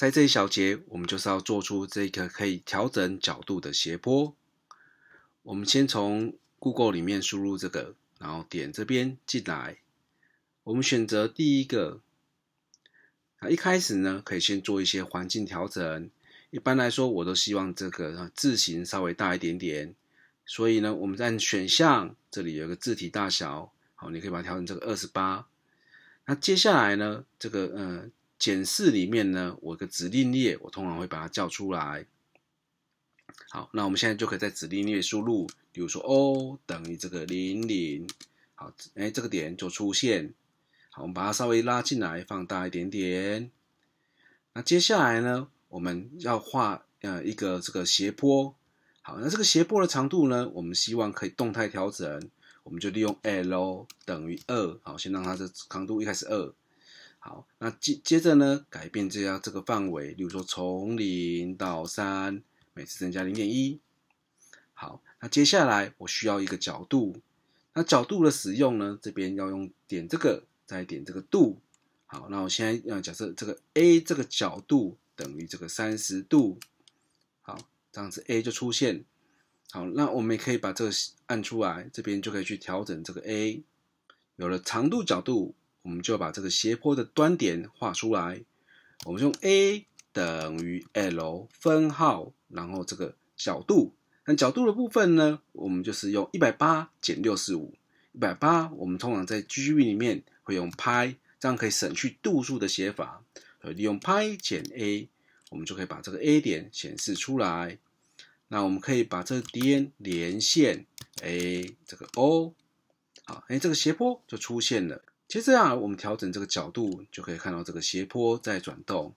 在这一小节，我们就是要做出这个可以调整角度的斜坡。我们先从 Google 里面输入这个，然后点这边进来。我们选择第一个。那一开始呢，可以先做一些环境调整。一般来说，我都希望这个字型稍微大一点点。所以呢，我们按选项，这里有个字体大小，好，你可以把它调成这个二十八。那接下来呢，这个嗯。检视里面呢，我的指令列我通常会把它叫出来。好，那我们现在就可以在指令列输入，比如说 O 等于这个零零，好，哎这个点就出现。好，我们把它稍微拉进来，放大一点点。那接下来呢，我们要画呃一个这个斜坡。好，那这个斜坡的长度呢，我们希望可以动态调整，我们就利用 L 等于二，好，先让它这长度一开始二。好，那接接着呢，改变这样这个范围，例如说从零到三，每次增加零点一。好，那接下来我需要一个角度，那角度的使用呢，这边要用点这个，再点这个度。好，那我现在要假设这个 A 这个角度等于这个三十度。好，这样子 A 就出现。好，那我们也可以把这个按出来，这边就可以去调整这个 A。有了长度角度。我们就要把这个斜坡的端点画出来。我们用 a 等于 l 分号，然后这个角度。那角度的部分呢？我们就是用一百八减六十五。一百八，我们通常在 G B 里面会用拍，这样可以省去度数的写法。利用拍减 a，我们就可以把这个 a 点显示出来。那我们可以把这边连线，哎，这个 O，好，哎，这个斜坡就出现了。其实这样，我们调整这个角度，就可以看到这个斜坡在转动。